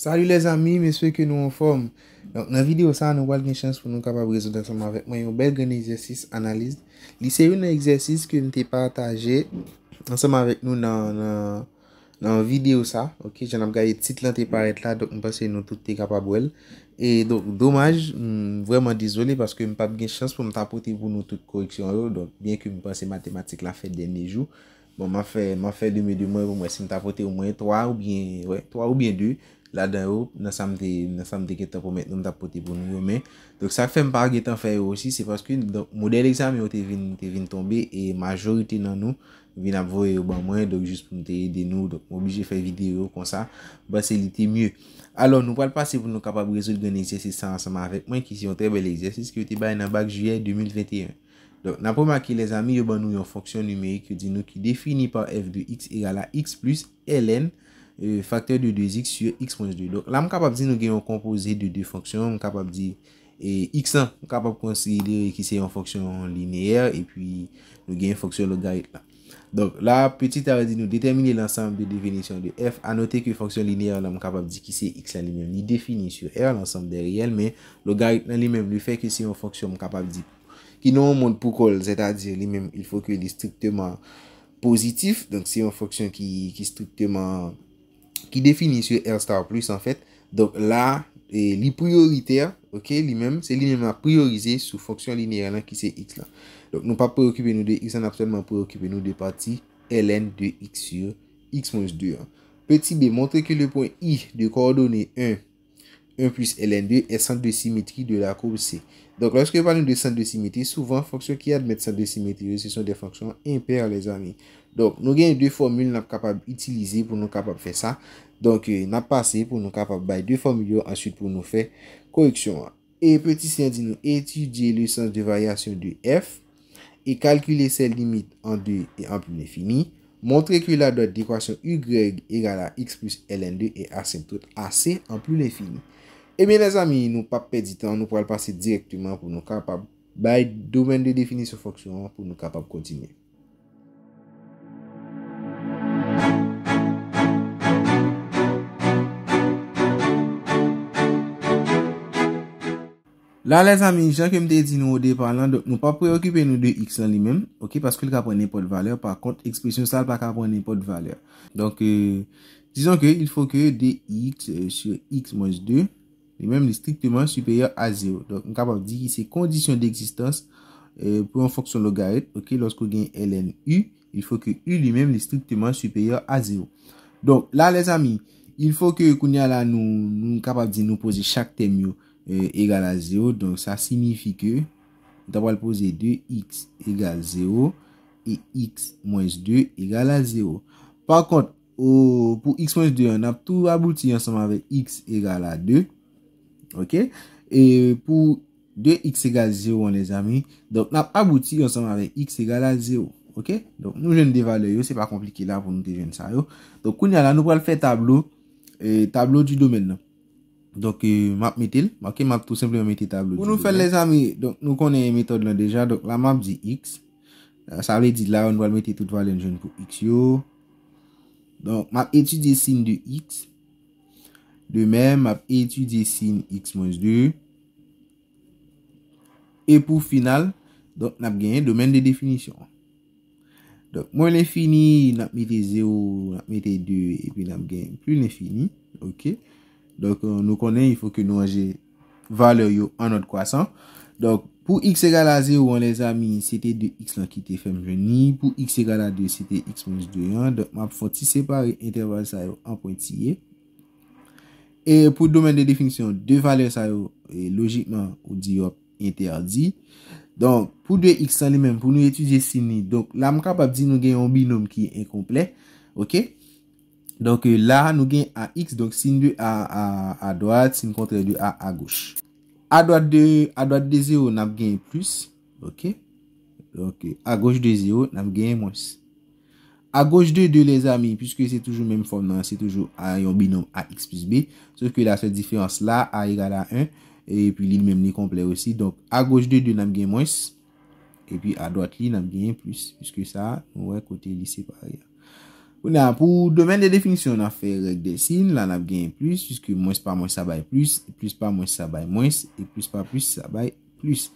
Sali les ami, meswe ke nou an form. Nan videyo sa an nou wal gen chans pou nou kapab rezo dan som avèk mwen yon bel gen esersis analiz. Li seri nan esersis ke nou te pataje, nan som avèk nou nan videyo sa. Ok, jan ap gaye tit lan te paret la, dok mwen paswe nou tout te kapab wèl. Et donc, dommage, mm, vraiment désolé parce que je n'ai pas bien la chance de me rapporter pour nous toutes les corrections. Donc, bien que je pense que ma thématique l'a fait le dernier jour, bon, ma fait de mieux de moins pour moi si me rapporter au moins trois ou bien deux. Là-dedans, je ne sais pas si je ne me rapporter pour nous ou bien deux. Donc, ça fait un peu de mal de faire aussi. C'est parce que mon dernier examen est venu tomber et la majorité de nous a venu à voir au moins. Donc, juste pour nous aider, nous avons obligé de faire des vidéos comme ça. Bon, c'est l'été mieux. alon nou pal pa se pou nou kapab rezol gwen esyesis sa ansanman avet mwen ki si yon tre bel esyesis ki yo te bay nan bag juye 2021. Don, nan pou maki les ami yo ban nou yon fonksyon numeik yo di nou ki defini par f2x egala x plus ln euh, faktor de 2x sur x ponche 2. Don, la m kapab di nou gen yon kompoze de 2 fonksyon, m kapab di x1, m kapab konsey diri ki se yon fonksyon lineer, e pi... nous fonction logarithme Donc la petite a dit nous déterminer l'ensemble de définition de f. À noter que fonction linéaire, n'a capable de dire qui c'est x lui-même, ni définit sur r l'ensemble des réels, mais logarithme lui-même, le fait que c'est une fonction capable de dire qui nous monde pour c'est-à-dire lui-même, il faut qu'il est strictement positif. Donc c'est une fonction qui, qui strictement qui définit sur R star plus en fait. Donc là, et les prioritaires, hein, ok, lui-même, c'est lui-même à prioriser sous fonction linéaire qui c'est x là. Donc, nous pas préoccuper nous de x, on a seulement préoccupé nous des parties ln de x sur x moins 2. Hein. Petit b, montrer que le point i de coordonnées 1, 1 plus ln 2 est centre de symétrie de la courbe C. Donc, lorsque je parle de centre de symétrie, souvent, fonctions qui admettent centre de symétrie, ce sont des fonctions impaires, les amis. Donc, nous avons deux formules nous sommes capables d'utiliser pour nous capables de faire ça. Donk euh, na pase pou nou kapap baye 2 formilyon answit pou nou fe korreksyon an. E petit sien di nou etudye le sens de varyasyon de f. E kalkule se limit an 2 e an plou ne fini. Montre ki la dot de ekwasyon y egala x plus ln 2 e asentote a c an plou ne fini. E eh menè zami nou pa pedi tan nou pou al pase direktman pou nou kapap baye domen de definisyon fonksyon an pou nou kapap kontine. La lez amin, jan ke mde di nou de parlant, nou pa preokipe nou de x lan li men, ok, paske li ka pon nepo de valeur, pa kont, ekspresyon sal pa ka pon nepo de valeur. Donk, euh, dizon ke, il fok ke de x euh, sur x manche 2, li men li strikteman superye a 0. Donk, m kapap di ki se kondisyon de egzistans pou an fok son logaret, ok, losko gen LNU, il fok ke U li men li strikteman superye a 0. Donk, la lez amin, il fok ke kounia la nou kapap di nou pose chak tem yo. Egal euh, a 0, donk sa simifi ke Ntap wale pose 2x Egal 0 E x-2 egal a 0 Par kont Pou x-2, nap tou abouti Yon seman ve x egal a 2 Ok, e pou 2x egal 0 an les ami Donk nap abouti yon seman ve x egal a 0 Ok, donk nou jen devaloy yo Se pa komplike la pou nou ke jen sa yo Donk koun ya la nou wale fe tablo Tablo di domen non? nan Dok euh, map metil. Maki map tout simple ou meti tablou. Pou nou fèd lè zami. Dok nou konen metode lè deja. Dok la map di x. Sa wè di la ou nou wè meti tout valen joun pou x yo. Dok map etu di sin du x. Dè men map etu di sin x-2. E pou final. Dok nap genye domen de definisyon. Dok mwen lè fini. Nap meti 0. Nap meti 2. E pi nap genye. Plou lè fini. Ok. Donk euh, nou konen, yfo ke nou anje valeo yo anot kwasan. Donk, pou x egal a 0, ou an les a mi, se te 2x lan ki te fem veni. Pou x egal a 2, se te x mounis 2 yon. Donk, map foti separe, interval sa yo anpon tiye. E pou domen de definisyon, 2 valeo sa yo, logikman, ou di yo interdi. Donk, pou 2x san li men, pou nou etuze si ni. Donk, la m kapap di nou gen yon binom ki e komple. Ok? Donk la nou gen a x, donk sin 2 a a doat, sin kontre 2 a a goch. A doat 2, a doat 2 0, nam gen plus, ok. Donk euh, a goch 2 0, nam gen mons. A goch 2 2 les ami, pwiske se toujou menm fom nan, se toujou a yon binom a x plus b, souf ke la se difyans la a egal a 1, e pi li menm ni komple osi. Donk a goch 2 2, nam gen mons, e pi a doat li, nam gen plus, pwiske sa, mwen kote li se pari a. Pounan, pou domen de definisyon nan fè rèk desin, lan ap gen plus, jiske mouns pa mouns sa bay plus, mouns pa mouns sa bay mouns, mouns pa mouns sa bay plus.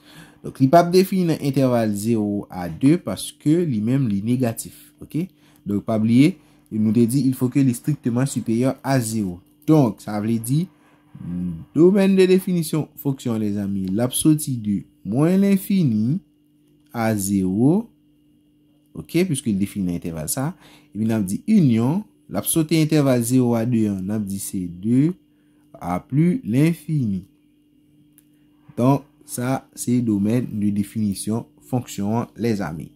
Dok, li pap defini nan interval 0 a 2, paske li menm li negatif. Ok? Dok, pap liye, il nou de di, il fò ke li strikteman supèyor a 0. Donk, sa vli di, domen de definisyon, fòksyon, les ami, l'absotidu moun l'infini a 0 mouns Ok, pwiske defini nan interval sa, evi nan ap di union, l ap sote interval 0 a 2 an, nan ap di se 2 a plu l infini. Don, sa se domen de definisyon fonksyon an les ami.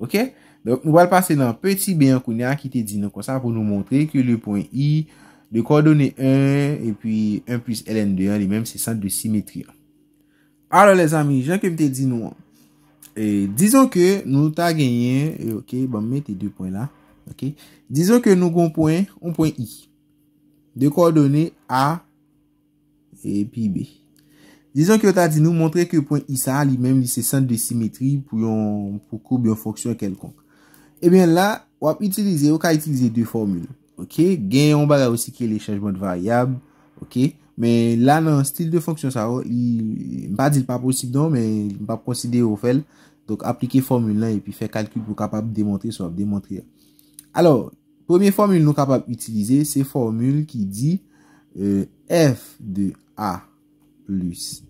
Ok, don mou bal pase nan peti beyon kouni an ki te di nou konsa pou nou montre ke le point i, de kordon e 1, e pi 1 plus ln 2 an, li menm se san de simetri an. Alors les ami, jen kem te di nou an, E, dizon ke nou ta genyen, e, ok, ba mette 2 poin la, ok, dizon ke nou gon poin, 1 poin i, 2 kordonen a, e, pi b. Dizon ke nou ta di nou montre ke poin i sa a li menm li se sent de simetri pou koubyon foksyon kelkonk. E, eh ben la, wap itilize, waka itilize 2 formule, ok, genyen yon ba la osi ki e le chanjman de varyab, ok, là, dans le style de fonction ça il mpa pas possible mais don, men mpa au fait. Donc, appliquer la formule lan, epi fe kalkul pou kapab demontre démontrer, soit démontrer. Alors, première formule nous d'utiliser, c'est la formule qui dit euh, f de a plus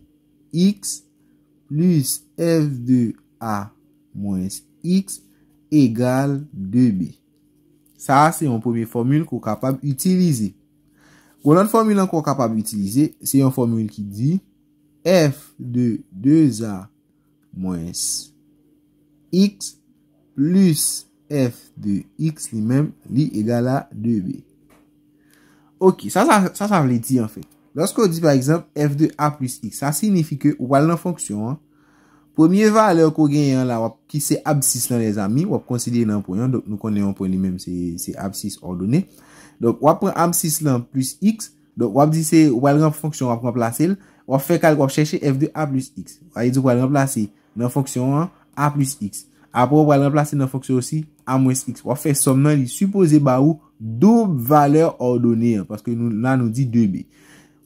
x plus f de a moins x égale 2b. Ça, c'est yon première formule est capable d'utiliser. Kon an formule an kon kapab li itilize, se yon formule ki di f de 2a mwens x plus f de x li men li egala 2b. Ok, sa sa vle di an fe. Lors kon di par exemple f de a plus x, sa signifi ke wal nan fonksyon an, pwemye valer kon genyen la wap ki se ab 6 lan les ami, wap konsilyen nan pwoyan, dok nou konnen yon pwoyan li men se ab 6 ordoney, Donk wap pren a6 lan plus x. Donk wap dise wap wap fonksyon wap wap plase l. Wap fè kalk wap chèche f2 a plus x. Wap wap wap wap plase nan fonksyon a plus x. Apo wap wap wap plase nan fonksyon a plus x. Wap fè somnan li suppose ba ou doub valeur ordone. Paske nan nou di 2b.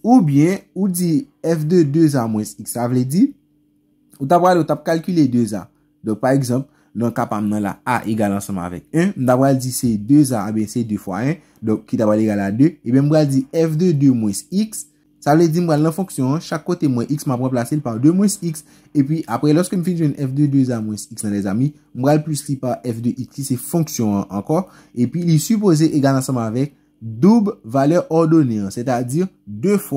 Ou bien ou di f2 2a minus x. Wap wap wap wap kalkile 2a. Donk pa ekzamp. nou kap ap mwen la a egal anseman avèk 1, mwen da wèl di se 2 a, a bè se 2 x 1, dok ki da wèl egal an 2, e bè mwen wèl di f2 2 mwis x, sa wèl di mwen wèl nan fonksyon, chak kote mwen x mwen wèl plase l par 2 mwis x, e pi apre lòske mwen finjou f2 2 a mwis x nan les amy, mwen wèl plus ki par f2 x, se fonksyon an ankor, e pi li suppose egal anseman avèk, doub wèl ordonè an, se ta di 2 x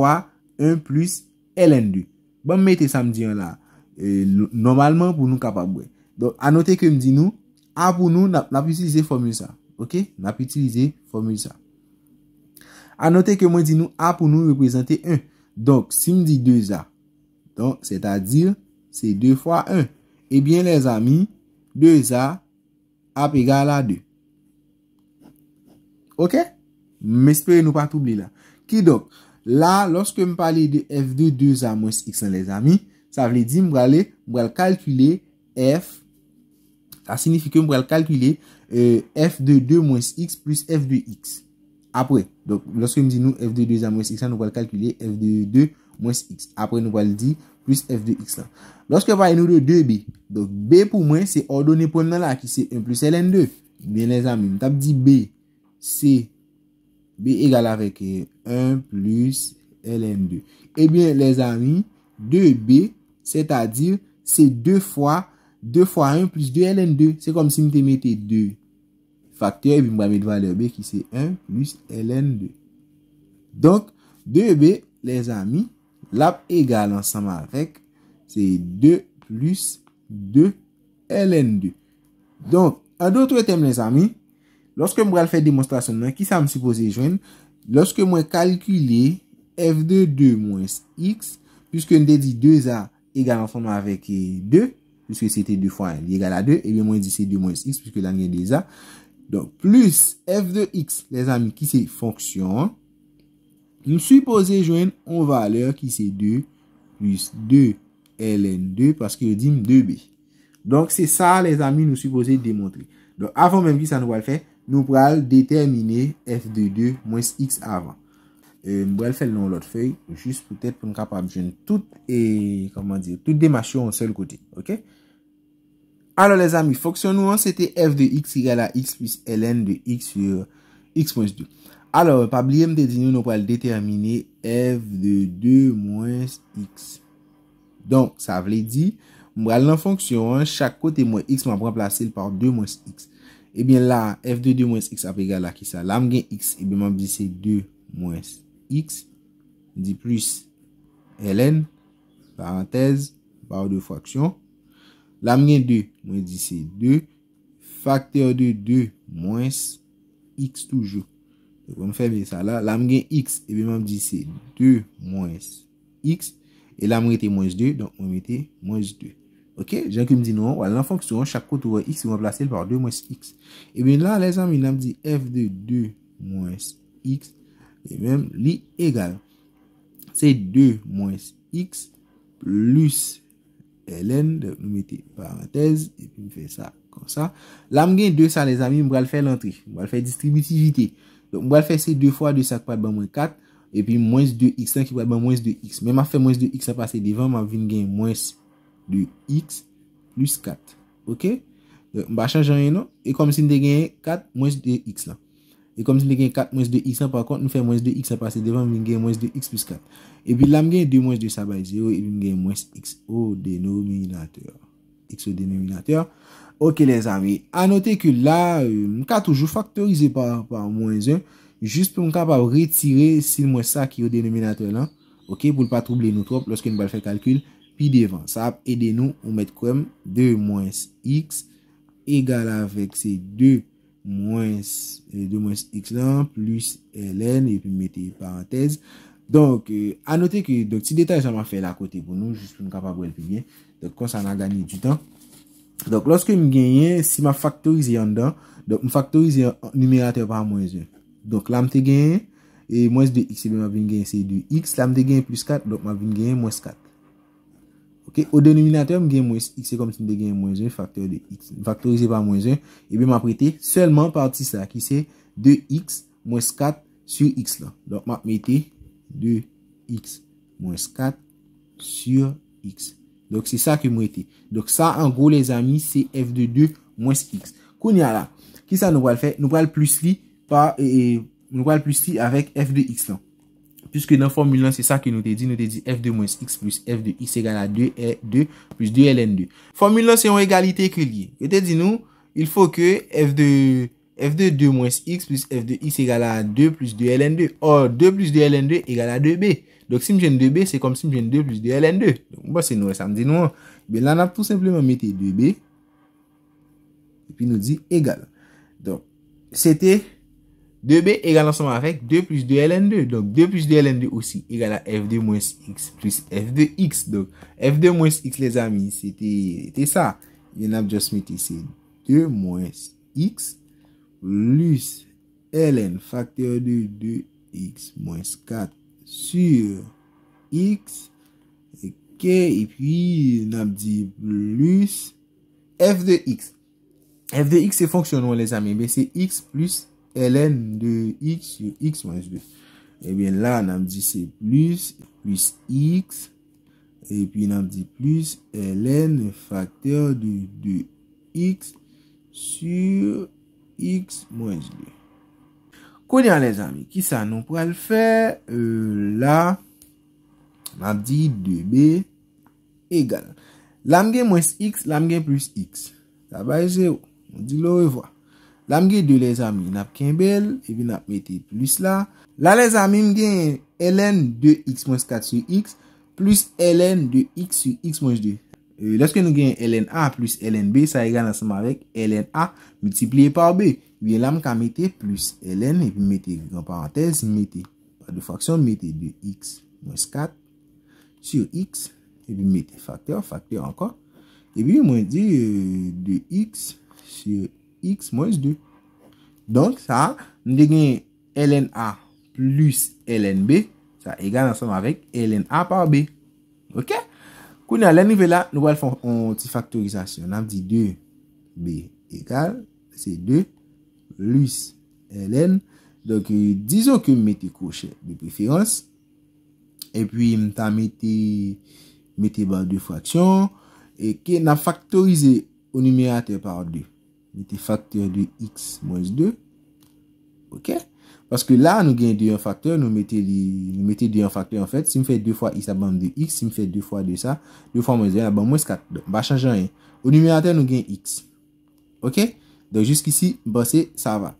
1 plus ln 2, mwen bon, mwèl te sa mwen di an la, e, normalman pou Donk, anote ke m di nou, a pou nou na pou utilize formule sa. Ok? Na pou utilize formule sa. Anote ke m di nou, a pou nou reprezenti 1. Donk, si eh m di 2a. Donk, se ta dir, se 2 x 1. Ebyen, les ami, 2a ap egal a 2. Ok? M espere nou pa toubli la. Ki donk, la, loske m pale de f2 2a mwes xan les ami, sa vle di m brale, brale kalkile f2. Ça signifie que va calculer euh, f de 2 moins x plus f de x. Après, donc lorsque nous disons nous f de 2 à moins x, nous allons calculer f de 2 moins x. Après, nous allons dire plus f de x. Lorsque va nous de 2b, donc b pour moi, c'est ordonné pour nous là, qui c'est 1 plus ln2. Euh, eh Bien les amis, tape dit b, c'est b égale avec 1 plus ln2. Eh bien les amis, 2b, c'est-à-dire c'est deux fois 2 x 1 plus 2 ln 2. Se kom si mte mette 2 faktor, evi mbra me dvaler b ki se 1 plus ln 2. Donk, 2b, les amis, lap egal ansama vek, se 2 plus 2 ln 2. Donk, an do trotem les amis, loske mbrel fè demonstrasyon nan ki sa msipose jwen, loske mwen kalkule f de 2 mwens x, pwiske mde di 2a egal ansama vek 2, puisque c'était 2 fois 1, égal à 2, et bien moins 10, c'est 2 moins x, puisque là, est déjà. Donc, plus f de x, les amis, qui c'est fonction, nous supposons joindre une valeur qui c'est 2 plus 2 ln 2, parce que dit 2b. Donc, c'est ça, les amis, nous supposons démontrer. Donc, avant même que ça nous va le faire, nous pourrons déterminer f de 2 moins x avant. Euh, nous allons le faire dans l'autre feuille, juste peut-être pour nous capable de joindre toutes et, comment dire, tout machines en seul côté. OK? Alors les amis, fonksyon nou an, se te f de x igal a x plus ln de x sur x mouns 2. Alors, pa bli m de di nou nou pal determine f de 2 mouns x. Donk, sa vle di, m bral nan fonksyon an, chak kote mouns x m apre plase l par 2 mouns x. Ebyen eh la, f de 2 mouns x apre igal a ki sa. La m gen x, ebyen eh man bi se 2 mouns x, di plus ln, parantez, par 2 fonksyon. La mwen gen 2, mwen di se 2. Faktor 2, 2, mwen se x toujou. Ou mwen febe sa la. La mwen gen x, ebe mwen di se 2, mwen non. se x. E la mwen ete mwen se 2, donk mwen ete mwen se 2. Ok, jan ki mwen di nou an, wala nan fonksyon, chakot ou an x, mwen plase l par 2, mwen se x. Ebe la, l esan mi nan di f de 2, mwen se x, ebe mwen li egal. Se 2, mwen se x, plus x. Ln, nou mette parantez, epi nou fè sa kon sa. La m gen 2 sa les ami, m bral fè lantri, m bral fè distributivité. M bral fè se 2 x 2 sa kwa bè mwen 4, epi m mwens 2 x la kwa bè mwens 2 x. Men ma fè mwens 2 x la pase devan, ma vin gen mwens 2 x plus 4. Ok? M ba chanj anye nou, e kom sin de gen 4 mwens 2 x la. E kom si ne gen 4 mwese 2 x an pa kont nou fè mwese 2 x a pase devan mwen gen mwese 2 x plus 4. E pi la mwen gen 2 mwese 2 sa bay 0 e mwen gen mwese x o denominateur. X o denominateur. Ok les amis. A noter ki la euh, mwen ka toujou faktorize par mwese 1. Jus pou mwen ka pa retire sil mwese sa ki o denominateur lan. Ok pou l pa trouble nou trop loske nou bal fè kalkul. Pi devan sa ap eden nou mwen met kwem 2 mwese x. Egal avèk se 2. 2-x1 euh, plus ln et puis mette parenthèse donc euh, à noter que si détail ça m'a fait la coté pour nous quand ça n'a gagné du temps donc lorsque mi gagne si ma factorise yon dan mi factorise yon numérateur par-1 donc la m te gagne et moins 2x2 ma vin gagne c'est 2x la m te gagne plus 4 donc ma vin gagne moins 4 Ok, ou denominateur m gen mwese x, se kom ti m de gen mwese 1, faktorize pa mwese 1, ebe m aprete selman parti sa, ki se 2x mwese 4 sur x la. Dok m aprete 2x mwese 4 sur x. Dok se sa ke mwete. Dok sa, an gros les amis, se f de 2 mwese x. Koun ya la, ki sa nou wale fe, nou wale plus li, nou wale plus li avek f de x la. Puisque dans Formule 1, c'est ça qui nous te dit. Nous dit F2 moins X plus F de X égale à 2 2 plus 2LN2. Formule 1, c'est une égalité que lié. Nous dit nous, il faut que F de, F de 2 moins X plus F de X égale à 2 plus 2LN2. Or, 2 plus 2LN2 égale à 2B. Donc, si je viens 2B, c'est comme si j'ai 2 plus 2LN2. Donc, bon, c'est nous, ça me dit nous. Hein. Mais là, on a tout simplement mis 2B. Et puis, nous dit égal. Donc, c'était 2b égale ensemble avec 2 plus 2 ln2. Donc 2 plus 2 ln2 aussi égale à f2 moins x plus f2x. Donc f2 moins x les amis, c'était ça. Il y en a juste mis c'est 2 moins x plus ln facteur de 2x moins 4 sur x. et puis on a dit plus f 2 x. f de x c'est fonctionnant les amis, mais c'est x plus ln de x yu x mwenj 2. Ebyen eh la nan di se plus, plus x, epi nan di plus, ln faktor de 2x, sur x mwenj 2. Kouni an le zami, ki euh, sa nou pou al fè, la nan di 2b, egal. Lam gen mwenj x, lam gen plus x. La baye 0, mwen di lor evwa. La m gey 2 leza mi, nap kenbel, ebi nap meti plus la. La leza mi m gen Ln 2x mons 4 su x plus Ln 2x su x mons 2. E, Lorske nou gen Ln a plus Ln b, sa egan ansama vek Ln a multipliye pa ou b. Viye la m ka meti plus Ln, ebi meti, yon parantez, meti. A dou faksyon, meti 2x mons 4 su x, ebi meti faktor, faktor ankon. Ebi mwen di 2x su x. E x mwenj 2. Donk, sa, mwen de genye ln a plus ln b, sa, egal nan som avèk, ln a par b. Ok? Kou nan lè nivè la, nou wè l fòn anti-faktorizasyon. Nan m di 2 b egal, se 2 plus ln. Donk, dizon ke m mette kouche de preferans, epwi m ta mette mette ban 2 fwa tsyon, e ke nan faktorize ou nimeyate par 2. Mette faktor 2 x mwese 2. Ok. Paske la nou gen 2 yon faktor. Nou mette 2 yon faktor en fèt. Si mwese 2 x aban 2 x. Si mwese 2 x 2 sa. 2 x mwese 1 aban mwese 4. Ba chanj an yon. Ou numérantè nou gen x. Ok. Donk jisk isi. Ba se sa va.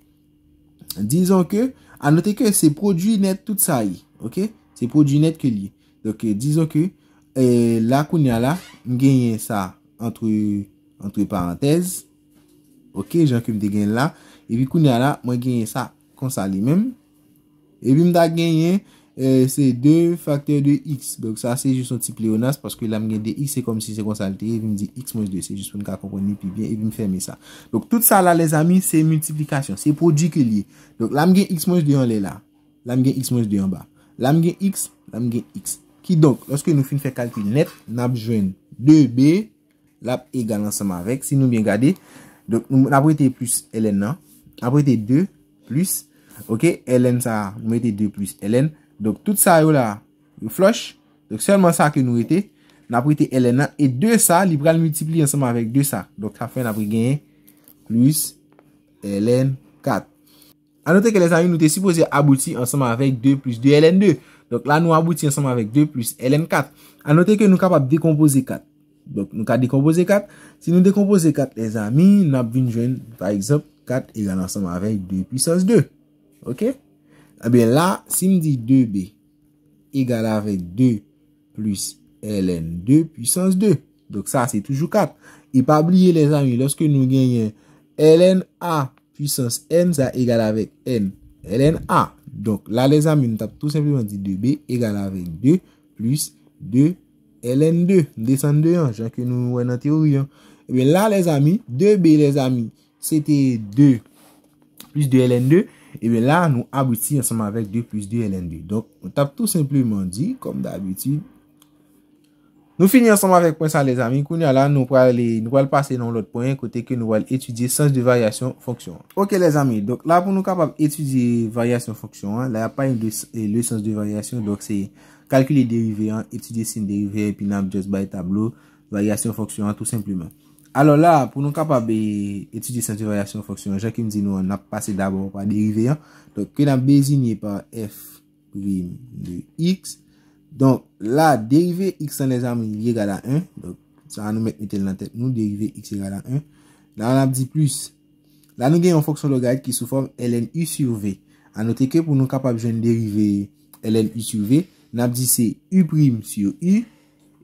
Dizon euh, euh, ke. A noter ke se prodjou net tout sa yi. Ok. Se prodjou net ke li. Donk dizon ke. E la koun ya la. Mwen gen yon sa. Antre parantez. Ok, jankoum de gen la. Ebi kounya la, mwen genye sa konsali men. Ebi mda genye, e, se 2 faktor 2 x. Donk sa se jisou ti pleonas. Paske lam gen de x, se kom si se konsali te. Ebi mdi x mounj 2, se jisou mwen kakon koni pi bien. Ebi mferme sa. Donk tout sa la les ami, se multiplikasyon. Se prodjik li. Donk lam gen x mounj 2 an le la. Lam gen x mounj 2 an ba. Lam gen x, lam gen x. Ki donk, loske nou fin fe kalki net, nap jwen 2b, lap egal ansama vek. Si nou bien gade, Donk nou mwen apwete plus L1 nan, apwete 2 plus, ok, L1 sa, mwen apwete 2 plus L1. Donk tout sa yo la, yo flosh, donk selman sa ke nou wete, mwen apwete L1 nan, e 2 sa, li pral multipli ansama avèk 2 sa, donk sa fèn apwete ganyen plus L4. Anote ke lè sa yon nou te sipose abouti ansama avèk 2 plus 2 L2. Donk la nou abouti ansama avèk 2 plus L4. Anote ke nou kapap dekompose 4. Donc, nous avons décomposé 4. Si nous décomposons 4, les amis, nous avons par exemple, 4 égale ensemble avec 2 puissance 2. OK? Eh bien, là, si nous disons 2b égale avec 2 plus ln 2 puissance 2. Donc, ça, c'est toujours 4. Et pas oublier, les amis, lorsque nous gagnons ln a puissance n, ça égale avec n ln a. Donc, là, les amis, nous avons tout simplement dit 2b égale avec 2 plus 2 LN2, descend de 1, que nous en théorie. théorie. Hein. Et eh bien là, les amis, 2B, les amis, c'était 2 plus 2 LN2. Et bien là, nous aboutissons ensemble avec 2 plus 2 LN2. Donc, on tape tout simplement dit comme d'habitude. Nous finissons ensemble avec point les amis. Nous nous passer dans l'autre point, côté que nous allons étudier que sens de variation fonction. Ok, les amis, donc pour pour nous capables d'étudier variation variation fonction, hein, il n'y a pas le sens de variation. Donc, c'est kalkule deriveyan, eti desin deriveyan, pi nan just by tableau, variasyon foksyon, tout simplement. Alors la, pou nou kapab eti desin de variasyon foksyon, jè ki mzi nou, an ap pase d'abon pa deriveyan, ke nan bezin yè pa f prime de x, donk la, derivey x an lesan yè gada 1, sa an nou mèk mè tel nan tèp, nou derivey x yè gada 1, nan an ap di plus, la nou gen yon foksyon logayt ki sou form ln u sur v, an notè ke pou nou kapab jèn derivey ln u sur v, N ap di se u prim sur u,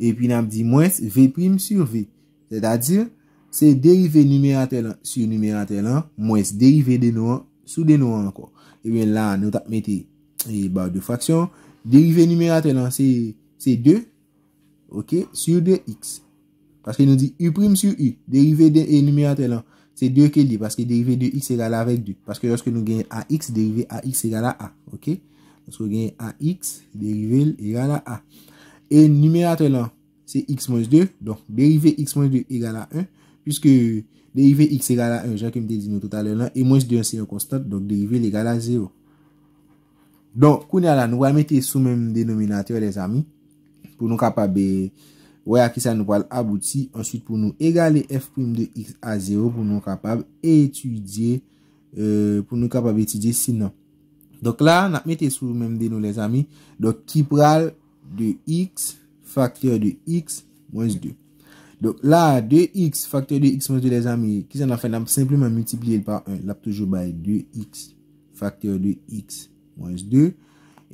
epi n ap di mwes v prim sur v. Se ta di se derive numera telan sur numera telan, mwes derive denouan sou denouan anko. E ben la nou ta mette e baou de fraksyon. Derive numera telan se de, ok, sur de x. Paske nou di u prim sur u, derive de numera telan se de ke li, paske derive de x egal avek du. Paske nou gen a x, derive a x egal a, ok? Sko genye a x, derivele e gala a. E numera te lan, se x mounj 2, donk, derive x mounj 2 e gala 1, pwiske derive x e gala 1, jan kem te di nou totalen lan, e mounj 2 an se yon konstante, donk, derivele e gala 0. Donk, kouni a la, nou gwa mette sou menm denominateur, les ami, pou nou kapabe, waya ki sa nou pal abouti, answit pou nou e gale f prime de x a 0, pou nou kapabe etudye, euh, pou nou kapabe etudye sinan. Donk la, nan mette sou men de nou le zami. Donk ki pral 2x, faktor 2x, mwenj 2. Donk la, 2x, faktor 2x mwenj 2 le zami. Kis an a fè nan simplement multipliye par 1. La ptoujou bay 2x, faktor 2x, mwenj 2.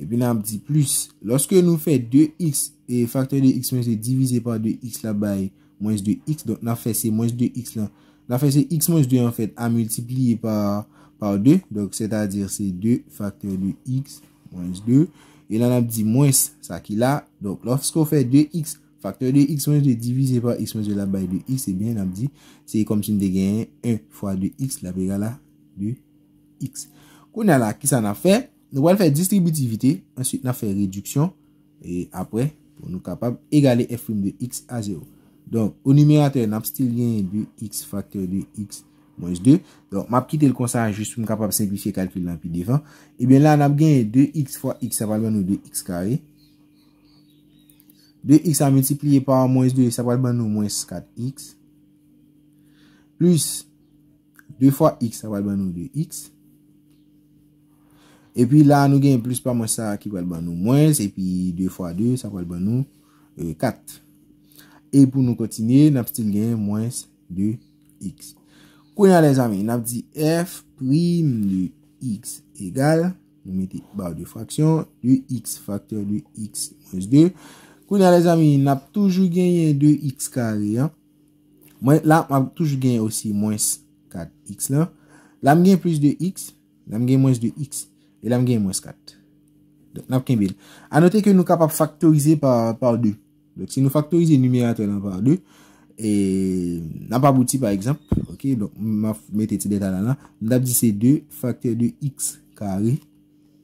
E pi nan ap di plus. Lorske nou fè 2x, e faktor 2x mwenj 2 divise par 2x la bay mwenj 2x. Donk nan fè se mwenj 2x la. Nan fè se x mwenj 2 an fèt a multipliye par... Par 2, donc c'est-à-dire c'est 2 faktor 2 x, Mwenj 2, Et nan ap di mwenj sa ki la, Donc lor, sko fè 2 x, Faktor 2 x mwenj 2 divise par x mwenj 2 la by 2 x, Et bien nan ap di, Se kompjin de gen 1 fwa 2 x, La bè gala 2 x, Kou nan la ki sa nan fè, Nou wè l fè distributivité, An süt nan fè redyksyon, Et apwè, pou nou kapab, Egalè f mwenj 2 x a 0, Donk, ou numératè nan ap stil gen 2 x, Faktor 2 x divise, Moise 2. Don, map ki tel konsa anjist pou m kapap senkwisye kalpil lan pi devan. Ebyen eh lan ap gen 2x fwa x sa val ban nou 2x kare. 2x an multipliye pa mounse 2 sa val ban nou mounse 4x. Plus 2 fwa x sa val ban nou 2x. Epyi lan nou gen plus pa mounse sa ki val ban nou mounse. Epyi 2 fwa 2 sa val ban nou 4. E euh, pou nou kontinye nan ap stil gen mounse 2x. Kou yon alè zami, nap di f prime de x egal, yon meti bar de fraksyon, de x faktor de x mwese 2. Kou yon alè zami, nap toujou genye 2 x kare. La, map toujou genye osi mwese 4 x la. La mwenye plus 2 x, la mwenye mwese 2 x, e la mwenye mwese 4. A notè ke nou kapap faktorize par 2. Si nou faktorize numérate lan par 2, E, nan pa bouti par eksemp mwen te te deta la la mwen te ap di se 2 faktor 2 x kare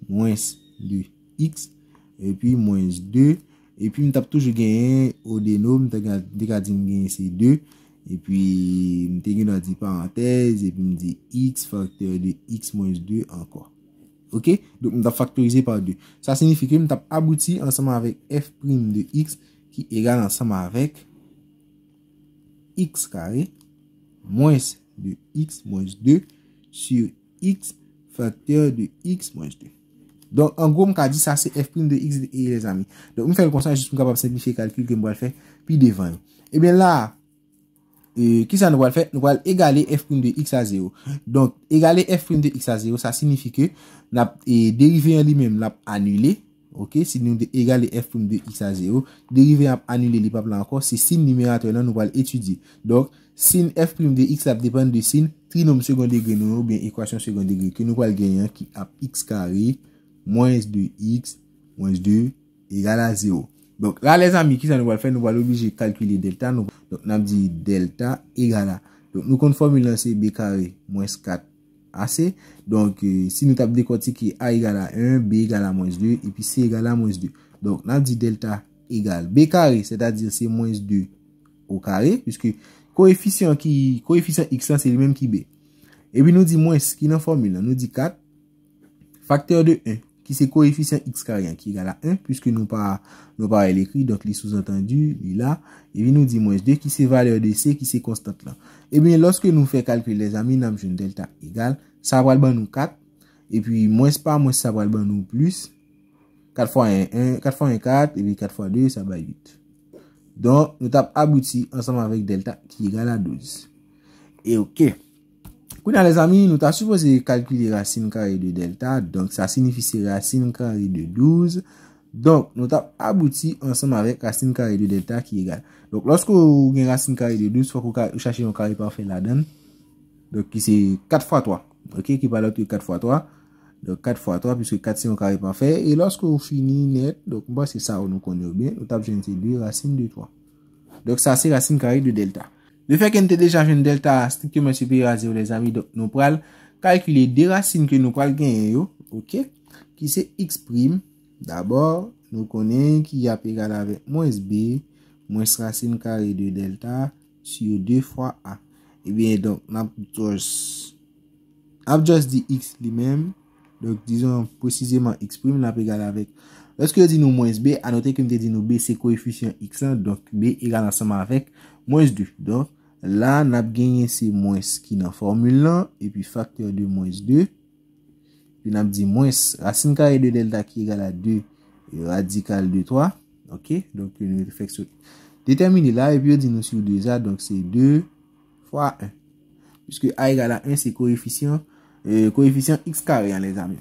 mwen se 2 x epi mwen se 2 epi mwen te ap toujou genyen o denou mwen te kadin genyen se 2 epi mwen te genyen nan di parenthese epi mwen se x faktor 2 x mwen se 2 anko mwen te ap faktorize par 2 sa signifi ke mwen te ap abouti anseman avek f prime de x ki egal anseman avek x carré moins de x moins 2 sur x facteur de x moins 2. donc en gros m'a dit ça ça, c'est f de x de les les on Don, m pour ça jist m kapap calcul que ke m faire. Puis puis Et Ebyen là, euh, qui ça nous va va faire? Nous va égaler f de x à 0. donc égaler f de x à 0, ça signifie que la dérivée en lui-même l'a annulée. Ok, si nou de e gale f prime de x a 0, derive ap anule li pa plan akor, si sin numera to yon nou val etudi. Donk, sin f prime de x ap depen de sin, tri nou msegon degre nou nou, ben ekwasyon segon degre, ki nou val genyen ki ap x kare, mwens 2 x, mwens 2, e gale a 0. Donk, la lez an mi ki sa nou val fè, nou val obi jè kalkile delta, donk nam di delta e gale a. Donk nou kon formule an se b kare mwens 4. Asè, donk euh, si nou tab de koti ki a egal a 1, b egal a mouns 2, epi c egal a mouns 2. Donk nan di delta egal b kare, sè da dir se mouns 2 o kare, pwiske koeficyon x1 se li menm ki b. Epi nou di mouns ki nan formule nan, nou di 4, faktor de 1 ki se koeficyon x karyan ki egal a 1, pwiske nou pa el ekri, donk li souzantendu, epi nou di mouns 2 ki se valer de c ki se konstant lan. Eh bien, lorsque nous faisons calculer les amis, avons une delta égal. ça va le nous 4, puis, moins moins moins, ça ça va nous plus, 4 fois 1, 1 4 fois 1, 4, puis 4 fois 2, ça va 8. Donc, nous avons abouti ensemble avec delta est égal à 12. Et ok. Kou les amis, nous avons supposé calculer racine carrée de delta, donc ça signifie racine carrée de 12, Donc, nous avons abouti ensemble avec racine carrée de delta qui à à. Lorsk ou gen rase kare de 12, fok ou chache yon kare pafe la den, ki se 4 x 3, ki pa lot yon 4 x 3, 4 x 3, piske 4 se yon kare pafe, et lorsk ou fini net, bwa se sa ou nou kon yo be, ou tap gen se 2 rase 2 x 3. Sa se rase kare de delta. De fek ente deja gen delta, stik yo mwen sepe yon rase yo le zami, nou pral kalkile 2 rase ki nou pral gen yo, ki se x prime, dabor nou konen ki ya pe gade ave mwen sb, Mois racine kare 2 delta. Su 2 fwa a. Ebyen, eh donk, nap jous. Ap jous di x li menm. Donk, dijon, posizye man x prim. Nap egal avek. Lorske di nou mois b, anote kwen te di nou b se koeficyon x nan. Donk, b egal anseman avek mois 2. Donk, la nap genye se mois ki nan formule nan. Epyi, faktor 2, mois 2. Epyi, nap di mois racine kare 2 delta ki egal a 2. Radikal 2, 3. Ok, donk yon refleksyon. Determine la, epi yon dino syon 2 a, donk se 2 x 1. Piske a egal a 1 se korefisyon x kare yon lezami.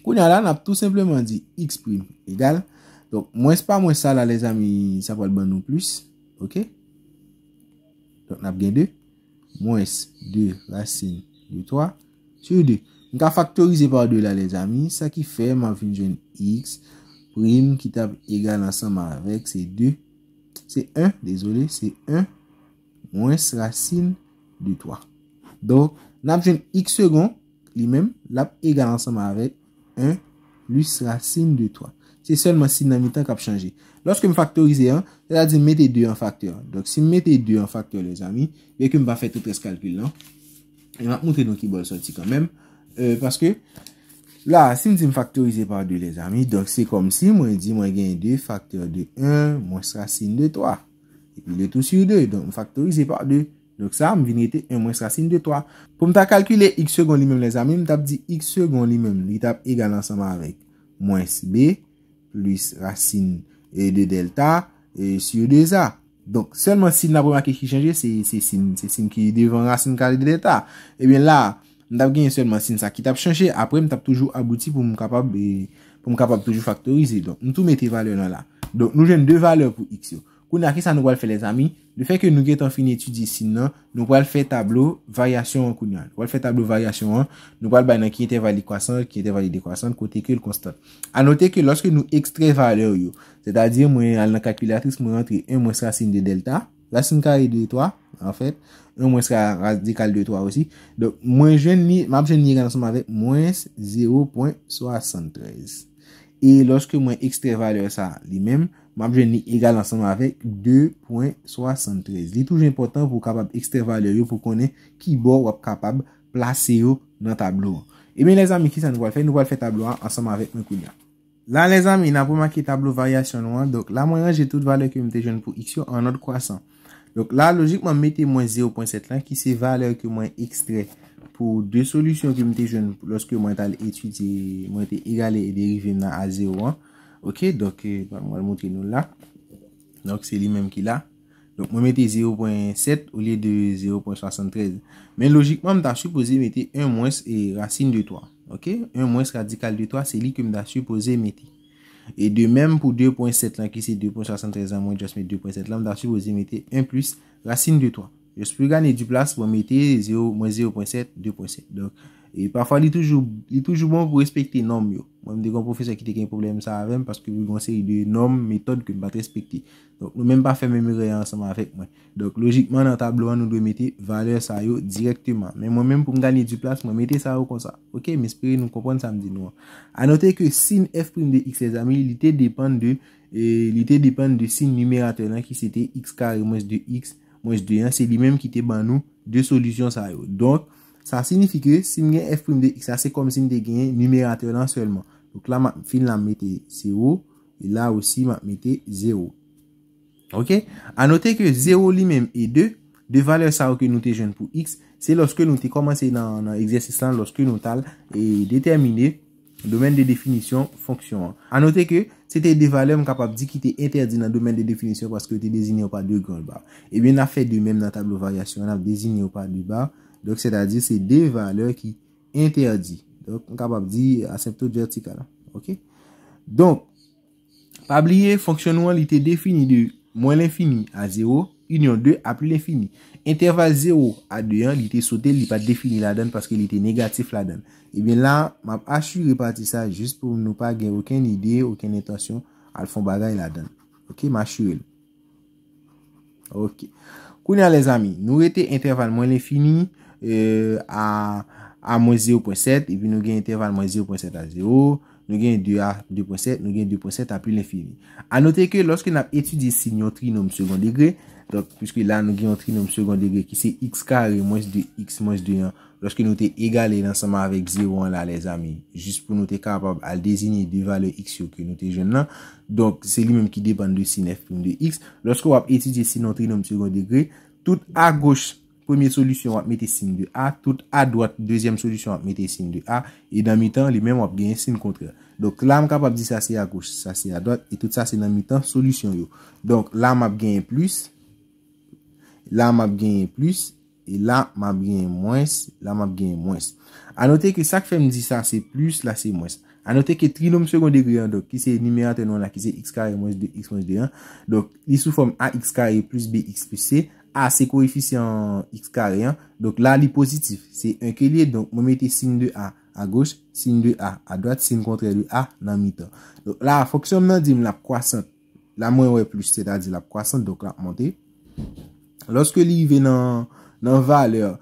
Kounyan la, nap tou simpleman di x prime egal. Donk mwes pa mwes sa la lezami, sa pal ban nou plus. Ok. Donk nap gen 2. Mwes 2 rasin 2 3. Su 2. Nka faktorize pa 2 la lezami, sa ki fe man finjwen x. Prim ki tap egal ansanman avèk, se 2, se 1, desole, se 1, mwens rasin du 3. Don, nap jen x second, li men, lap egal ansanman avèk, 1, lus rasin du 3. Se selle masin nan mi tank ap chanje. Lorske m faktorize an, la di m mette 2 an faktor. Don, si m mette 2 an faktor, les ami, vek m ba fète tout res kalkul nan, e m ap moutre don ki bol soti kan men, euh, paske, La, si m ti m faktorize par 2 le zami, donk se kom si, mwen di mwen gen 2 faktor de 1, mwen se racine de 3. E pi le tou si ou 2, donk m faktorize par 2. Donk sa, m venite 1 mwen se racine de 3. Poum ta kalkule x second li menm le zami, m tap di x second li menm, li tap egal ansama avèk, mwen se b luis racine de delta e si ou 2 a. Donk, seman si m nan pou maki ki chanje, se sim ki devan racine kari de delta. E eh ben la, Nou tap gen yon sèdman sin sa ki tap chanche apre nou tap toujou abouti pou mou kapap e, toujou faktorize. Don nou tou mette valyo nan la. Don nou jen 2 valyo pou x yo. Kou nan ki sa nou wal fè les amin. Nou fè ke nou gen ton fin etudi sin nan nou wal fè tablo varyasyon an kou nyan. Wal fè tablo varyasyon an nou wal bay nan ki etè vali kwasan, ki etè vali de kwasan, kote ke l konstant. Anote ke loske nou ekstrey valyo yo. Se ta di mwen al nan kalkulatris mwen rentre 1 mwen srasin de delta. La sin kare 2, 3 an fèt. Nou mwen se kare radikal 2, 3 osi. Donk mwen jen ni, mwen jen ni egal anseman vek mwen 0.73. E loske mwen ekstervalye sa li menm, mwen jen ni egal anseman vek 2.73. Li touj important pou kapab ekstervalye yo pou konen ki bo wap kapab plase yo nan tablo. E men lè zami ki sa nou wal fèk, nou wal fèk tablo anseman vek mwen kounya. Lan lè zami nan pou maki tablo varyasyon wan. Donk la mwen jen jen jen jen pou x yo anot kwasan. Donk la logikman mette mwen 0.7 lan ki se valer ke mwen ekstret pou 2 solusyon ke mwen te joun lorske mwen tal etudi, mwen te egal e derivem nan a 0.1. Ok, donk eh, mwen mwane mwote nou la. Donk se li menm ki la. Donk mwen mette 0.7 ou liye de 0.73. Men logikman mwen ta supose mette 1 mwens e rasin de 3. Ok, 1 mwens radikal de 3 se li ke mwen ta supose mette. E de menm pou 2.7 lan ki se 2.73 an moun just met 2.7 lan. Dar su pou zi mette 1 plus. Rasine 2.3. Just pou gane di plas pou mette 0 moun 0.7 2.7. Donk. E pafwa li toujou bon pou respekte nom yo. Mwen de kon pou fese ki te ken problem sa aven. Paske mwen gonseri de nom metode ke mwen pa respekte. Donk nou men pa ferme mwen reyansman afek mwen. Donk logikman nan tablo an nou doy mette valer sa yo direktman. Men mwen men pou m gane di plas mwen mette sa yo kon sa. Ok m espere nou kompon sa m di nou an. A noter ke sin f' de x les ami. Li te depande de sin numera tenan ki se te x kare mwenj de x mwenj de yon. Se li menm ki te ban nou de solusyon sa yo. Donk. Sa signifi ke si mwen gen f' de x, sa se kom si mwen gen numera 31 anselman. Donc la mwen fin la mwen mette 0. Et la ou si mwen mette 0. Ok. A noter ke 0 li menm e 2. De valer sa ou ke nou te jen pou x. Se loske nou te komanse nan eksersis lan loske nou tal e determine domen de definisyon fonksyon an. A noter ke se te de valer mwen kapap di ki te interdi nan domen de definisyon paske ou te dezine ou pa 2 grond bar. Ebyen na fe de menm nan tablo varyasyon. Na dezine ou pa 2 bar. Donc, c'est-à-dire, c'est des valeurs qui interdit. Donc, on kapap di asymptote vertical. Ok? Donc, pablier fonctionnement l'ité défini de moins l'infini à zéro, union 2 à plus l'infini. Interval zéro à 2, l'ité sauté, l'ité pas défini la donne, parce que l'ité négatif la donne. Et eh bien là, m'a achuré partir ça, juste pour nous pas gagne aucun idée, aucun intention, à le font bagaille la donne. Ok? M'achuré. Ok. Kounia les amis, nou rete interval moins l'infini, a-0.7 epi nou gen interval a-0.7 a 0 nou gen 2 a 2.7 nou gen 2.7 api l'infimi anote ke loske nou ap etude si nou tri nou msegon degre donc pwiske la nou gen nou tri nou msegon degre ki se x kare mwes de x mwes de 1 loske nou te egalen ansama avek 0 an la les ami jist pou nou te kapab al dezini de vale x yo ke nou te jen nan donc se li menm ki depan de si 9.2x loske ou ap etude si nou tri nou msegon degre tout a goch premier solusyon ap mette sin de a, tout a doit, deuxième solusyon ap mette sin de a, et dans mi temps, li men ap genye sin kontre. Donc, la m kap ap di sa, sa si a goche, sa si a doit, et tout sa si dans mi temps, solusyon yo. Donc, la m ap genye plus, la m ap genye plus, et la m ap genye mwens, la m ap genye mwens. A noter ki sak fèm di sa, sa si plus, la si mwens. A noter ki tri lom seconde grion, ki se nime a tenon la, ki se x kare mwens de x mwens de yon. Donc, li sou fòm a x kare plus b x A se koeficyen x karyen. Donk la li pozitif. Se enke li et donk mwen mette sin 2 a a goch, sin 2 a a drat, sin kontre li a nan mitan. Donk la foksyon nan di m lap kwasant. La mwen wè plus se da di lap kwasant. Donk la ap monte. Lorske li ve nan valer,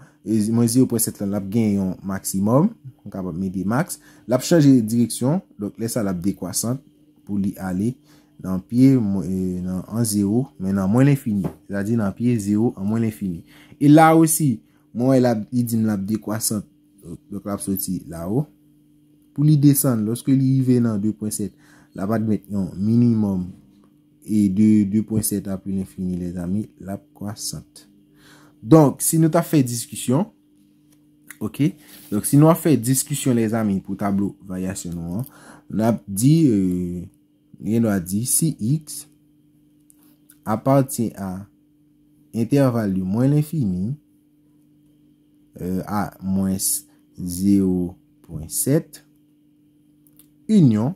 mwen zi ou pre set lan lap gen yon maksimum. Konk ap ap mede max. Lap chanje direksyon. Donk lè sa lap de kwasant pou li ale. nan piye e, an 0, men nan mwen l'infini. La di nan piye 0 an mwen l'infini. E la osi, mwen la idin l'abde kwa sante, lop lap soti la o. Pou li desan, loske li ive nan 2.7, la bat bet nan minimum e 2.7 apri l'infini, lè zami, lap kwa sante. Donk, si nou ta fè diskusyon, ok, donk si nou a fè diskusyon lè zami, pou tablo vayasyon nou an, lop di, eee, euh, gen do a di, si x apatien a interval di mwen l'infini euh, a mwen 0.7 union,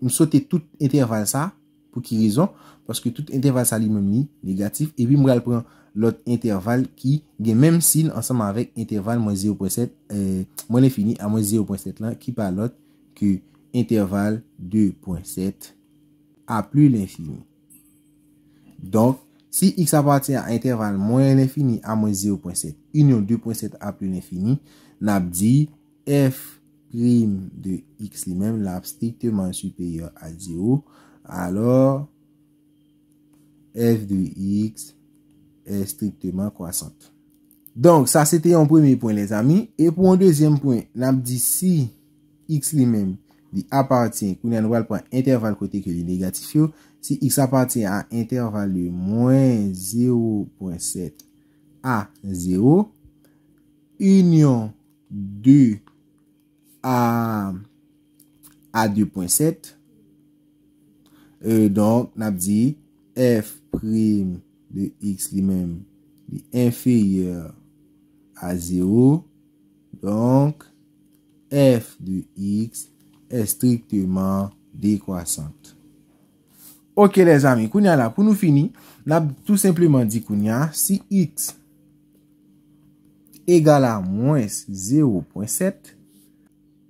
m sote tout interval sa, pou ki rizon, pwoske tout interval sa li mwen mi negatif, e pi mwen al pren lot interval ki gen menm sin ansanman vek interval mwen 0.7 mwen l'infini a mwen 0.7 la, ki pa lot ki interval 2.7 à plus l'infini. Donc, si x appartient à intervalle moins l'infini à moins 0.7, union 2.7 à plus l'infini, n'a dit f' de x lui-même l'a strictement supérieur à 0, alors f de x est strictement croissante. Donc, ça c'était un premier point les amis. Et pour un deuxième point, n'a dit si x lui-même li apatin kounen wèl pou an interval kote ke li negatif yo, si x apatin an interval li mwen 0.7 a 0, union 2 a 2.7, e donk nap di f prime de x li mèm, li enfeye a 0, donk f de x mèm, estriktèman dékwasant. Ok, les amis, koun ya la pou nou fini, nab tout simplement di koun ya, si x egala mouns 0.7,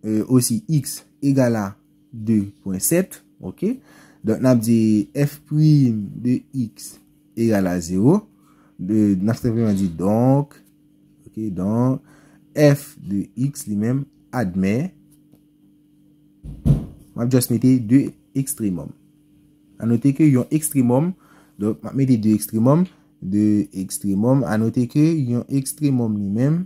e osi x egala 2.7, ok, don nab di f prime de x egala 0, nab tout simplement di, don f de x li men admen map just mette 2 ekstrimom anote ke yon ekstrimom map mette 2 ekstrimom 2 ekstrimom anote ke yon ekstrimom li men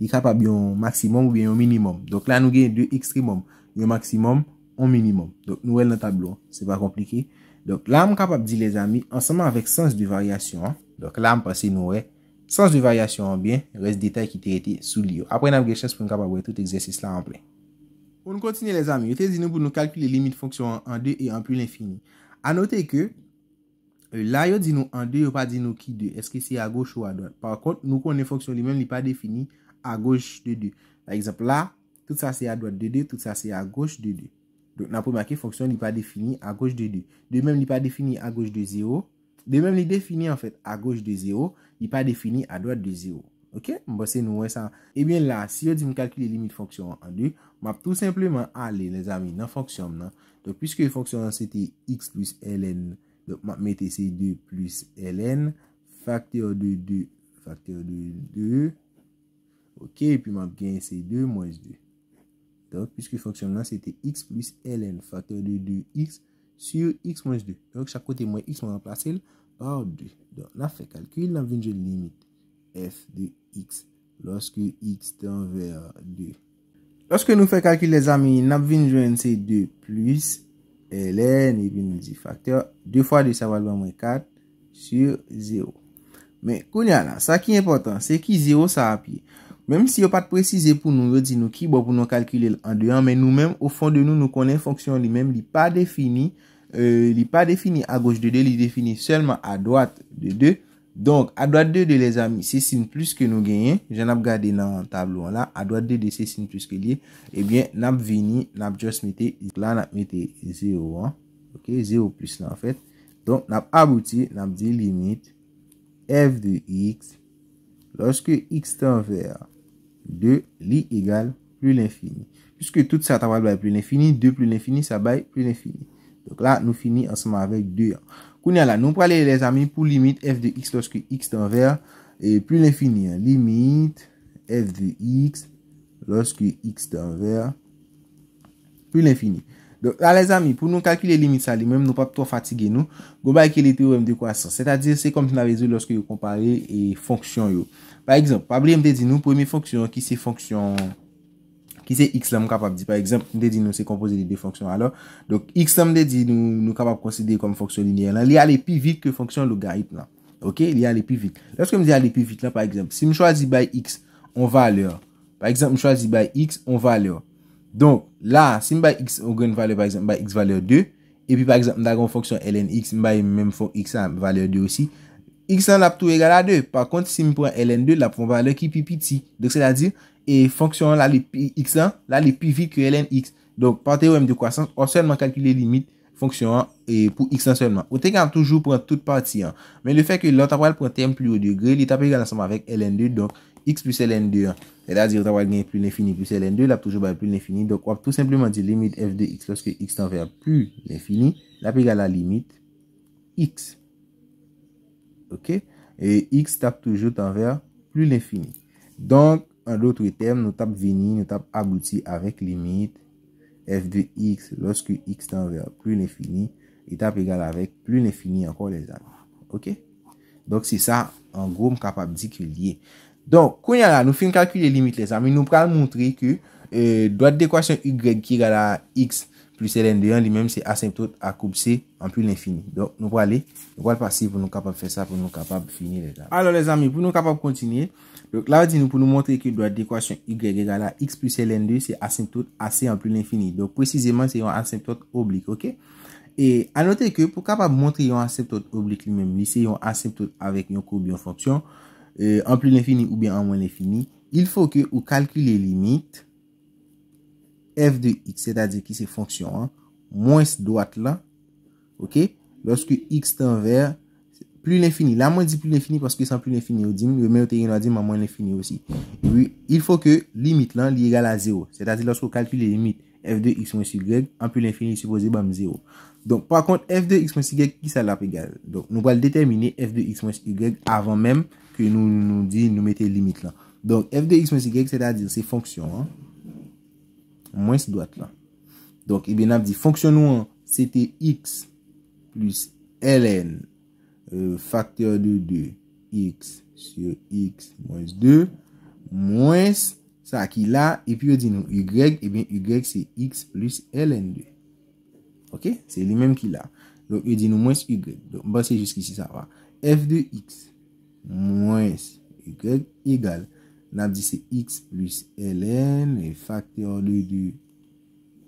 li kapap yon maksimum ou yon minimum nou gen yon 2 ekstrimom nou gen yon maksimum ou yon minimum nou el nan tablou, se pa komplike la m kapap di les ami anseman avek sens di varyasyon sens di varyasyon anbyen res detay ki te ete sou li yo apre nan gen chans pou m kapap wè tout eksersis la anplay On continue les amis. Je dit nous pour nous calculer les limites fonction en 2 et en plus l'infini. A noter que euh, là, nous dit nous en 2, il pas dit nous qui 2. Est-ce que c'est à gauche ou à droite? Par contre, nous connaissons fonction lui-même, il pas défini à gauche de 2. Par exemple, là, tout ça c'est à droite de 2, tout ça c'est à gauche de 2. Donc, n'a pas marqué fonction n'est pas définie à gauche de 2. De même, n'est pas défini à gauche de 0. De même, il défini en fait à gauche de 0, il pas défini à droite de 0. Ok, mba se nou wè sa. Ebyen la, si yo di m kalkile limit foksyon an 2, mba tout simplement, ale, le zami, nan foksyon nan. Don, pwiske foksyon nan, se te x plus ln. Don, mba mette se 2 plus ln. Faktor 2, 2. Faktor 2, 2. Ok, epi mba gen se 2 mwèz 2. Don, pwiske foksyon nan, se te x plus ln. Faktor 2, 2, x. Su x mwèz 2. Don, chakote mwen x mwen plase l, par 2. Don, la fè kalkile nan venjè l limit. f de x. Lorske x te enver 2. Lorske nou fè kalkil les ami, napvin jwen se 2 plus ln, e bin nou zi faktor 2 x 2 sa valboan mwen 4 sur 0. Men, kon yana, sa ki important, se ki 0 sa api. Mem si yo pat prezize pou nou rezi nou ki, bon pou nou kalkil en 2 an, men nou men, ou fon de nou nou konen fonksyon li men, li pa defini euh, li pa defini a goj de 2, li defini selman a doat de 2 Donk, a doa 2 de le zami, se sin plus ke nou genyen, jen ap gade nan tablouan la, a doa 2 de se sin plus ke li, ebyen, eh nap vini, nap just mette, la nap mette 0, ok, 0 plus la en fèt, donk, nap abouti, nap di limit, f de x, loske x tan ver, 2, li egal, plus l'infini. Piske tout sa tablouan bay plus l'infini, 2 plus l'infini, sa bay plus l'infini. Donk la, nou fini ansama avek 2 an. Kounen la, nou pralè lè zami pou limit f de x loske x tan ver, e pli l'infini, limit f de x loske x tan ver, pli l'infini. Don, pralè zami, pou nou kalkile limit sa li, mèm nou pa pto fatigè nou, goba ekilite ou m de kwa sa. Sè ta dir, sè komp na vezou loske yo kompare e fonksyon yo. Par exemple, pabli m de di nou, pwemè fonksyon ki se fonksyon... Ise x la m kapap di. Par exemple, m de di nou se kompose li de fonksyon alo. Donc, x la m de di nou kapap konside kon fonksyon linier lan. Li alè pi vit ke fonksyon logaritman. Ok? Li alè pi vit. Lorske m di alè pi vit lan, par exemple, si m chwazi bay x, on va alè. Par exemple, m chwazi bay x, on va alè. Donc, la, si m bay x, on gwen valè, par exemple, bay x valè 2. E pi, par exemple, m dagon fonksyon ln x, m bay mèm fonksyon x valè 2 osi. X lan ap tou egal a 2. Par contre, si m pwen ln 2, la pou m valè ki pi pi ti. Donc, se et fonction là, les x là, là les pi vite que ln x. Donc, par théorème de croissance, on seulement calculer limite fonction et pour x 1 seulement. Ou t'es toujours prend toute partie hein. Mais le fait que l'autre le un terme plus haut degré, il tape égal somme avec ln2, donc x plus ln2. Hein. C'est-à-dire, on va gagner plus l'infini plus ln2, là toujours plus l'infini. Donc, on va tout simplement dire limite f de x lorsque x tend vers plus l'infini, là égal à la limite x. Ok? Et x tape toujours tend vers plus l'infini. Donc, an doutre item, nou tap veni, nou tap abouti avek limit f de x, loske x tan ver plu ne fini, e tap egal avek plu ne fini anko le zan ok, donk si sa an groum kapab di ki liye donk, kou nye la, nou fin kalki le limit le zan mi nou pral montri ki eh, doat dekwasyon y ki gala x plus LN2 lui-même, c'est asymptote à coupe C en plus l'infini. Donc, nous allons aller, nous allons passer pour nous capable de faire ça, pour nous capables de finir gars Alors, les amis, pour nous capable continuer, donc là, dit nous pour nous montrer que droite d'équation Y égale à X plus LN2, c'est asymptote c en plus l'infini. Donc, précisément, c'est un asymptote oblique, ok? Et à noter que pour capable montrer un asymptote oblique lui-même, c'est un asymptote avec une courbe en fonction, euh, en plus l'infini ou bien en moins l'infini, il faut que vous calculez les limites f de x, c'est-à-dire qui c'est fonction, hein, moins droite là, ok, lorsque x tend vers plus l'infini. Là, moins dit plus l'infini parce que sans plus l'infini, on dit, mais moins l'infini aussi. Oui, il faut que limite là, égale à 0. C'est-à-dire, lorsqu'on calcule les limite f de x moins y, en plus l'infini supposé bam 0. Donc, par contre, f de x moins y, qui ça l'a égale? Donc, nous allons déterminer f de x moins y avant même que nous nous dit, nous mettez limite là. Donc, f de x moins y, c'est-à-dire, c'est fonction, hein? moins droite là. Donc, il bien on dit fonctionnement, c'était x plus ln euh, facteur de 2 x sur x moins 2 moins ça qui là et puis on dit nous y et eh bien y c'est x plus ln 2. OK? C'est lui-même qui là. Donc on dit nous moins y. Donc bah, c'est jusqu'ici ça va. f de x moins y égale Nap di se x plus Ln. E faktor 2 du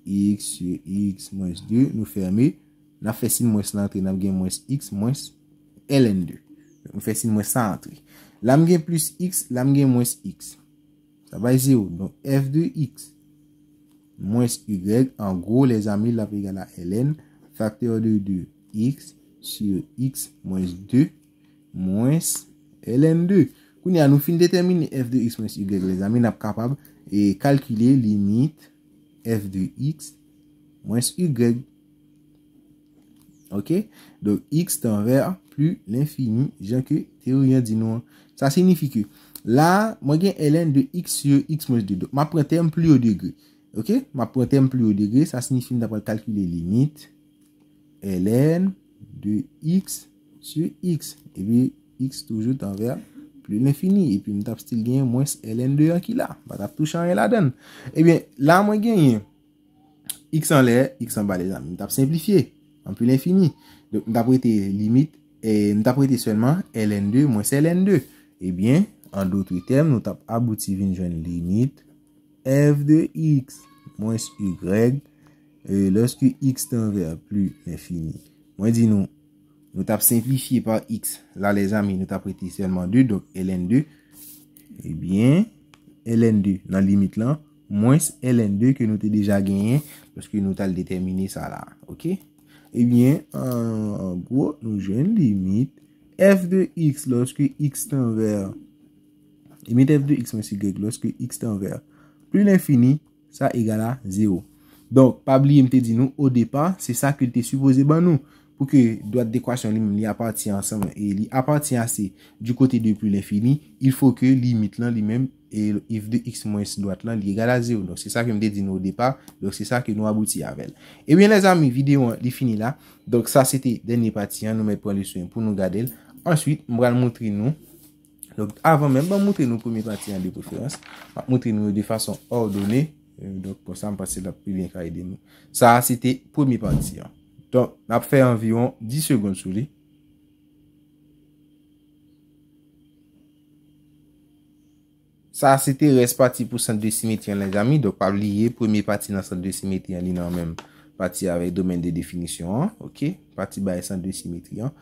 x sur x mouns 2. Nou fermi. Na fesil mouns lantri. Nap gen mouns x mouns Ln 2. Fesil mouns lantri. La m gen plus x. La m gen mouns x. Sa bay 0. Don f2 x mouns y. En gro le zami la pe gana Ln. Faktor 2 du x sur x mouns 2 mouns Ln 2. Kouni an nou fin detemini f2x mwens y. Le zami nap kapab e kalkile limit f2x mwens y. Ok. Don x tan ver plus l'infini. Jean ke teoryen di nou an. Sa signifi ki la mwen gen ln de x sur x mwens y. Ma pretenm plus ou degre. Ok. Ma pretenm plus ou degre. Sa signifin dapal kalkile limit ln de x sur x. E bi x toujou tan ver mwens y. plus l'infini, epi nou tap stil genye, mwes LN2 an ki la, batap tou chanre la den, epi la mwen genye, x an lè, x an ba le zan, nou tap simplifiye, an plus l'infini, eh nou tap wete limit, nou tap wete swenman, LN2 mwes LN2, epi en doutou item, nou tap aboutive yon limit, f de x, mwes y, lwes ki x tan vè a plus l'infini, mwen di nou, Nou tap simplifiye par x. La, les amis, nou tap priti sèlman 2. Donc, ln 2. Ebyen, eh ln 2 nan limit lan. Mwens ln 2 ke nou te deja genyen. Pweske nou tal determiné sa la. Ok? Ebyen, eh an gros, nou jèn limit f de x. Lweske x tan ver. Emit f de x mwensi gèk. Lweske x tan ver. Plu l'infini, sa egala 0. Donk, pabli mte di nou. O depa, se sa ke te supose ban nou. Fou ke doat dekwasyon li apati ansemen. E li apati anse du kote de pou l'infini. Il fou ke limit lan li men. E if de x mounis doat lan li egal a 0. Donk se sa ke m de di nou depa. Donk se sa ke nou abouti avel. E eh bien les amis videyo li fini la. Donk sa se te deni pati an. Nou men pou alisoyen pou nou gadel. Ensuite m gran moutri nou. Donk avan men moutri nou pomi pati an de profiyans. Moutri nou de fason or doni. Donk konsan pati an la pou bien ka edi nou. Sa se te pomi pati an. Don, nap fè environ 10 second sou li. Sa, se te res pati pou 102 simetrian lè, jami. Don, pa li ye, premi pati nan 102 simetrian lè nan menm. Pati avè domen de definisyon, ok. Pati bay 102 simetrian.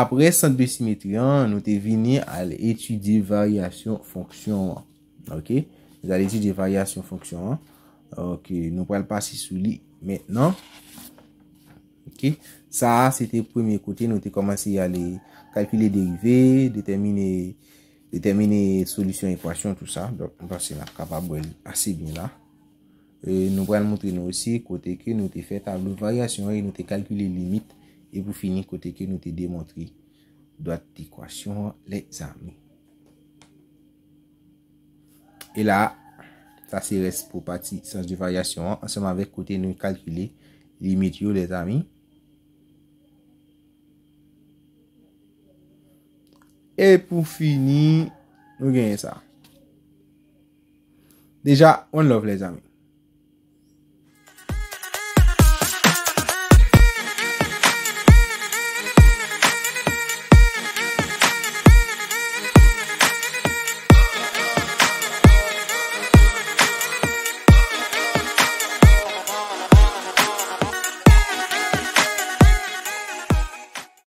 Apre 102 simetrian, nou te vini al etudi variasyon fonksyon, ok. Zal etudi variasyon fonksyon, ok. Nou pral pasi sou li menm. Ok, sa, se te premye kote, nou te komanse ya li kalkule derive, determine solusyon, ekwasyon, tout sa. Don, dan se la kapabouen ase bin la. Nou pou an montre nou osi kote ke nou te fete a nou varyasyon, nou te kalkule limite, e pou fini kote ke nou te demontre doat ekwasyon l'examen. E la, sa se res pou pati sens de varyasyon, anseman vek kote nou kalkule limite yo l'examen. E pou fini, nou genye sa. Deja, one love les amis.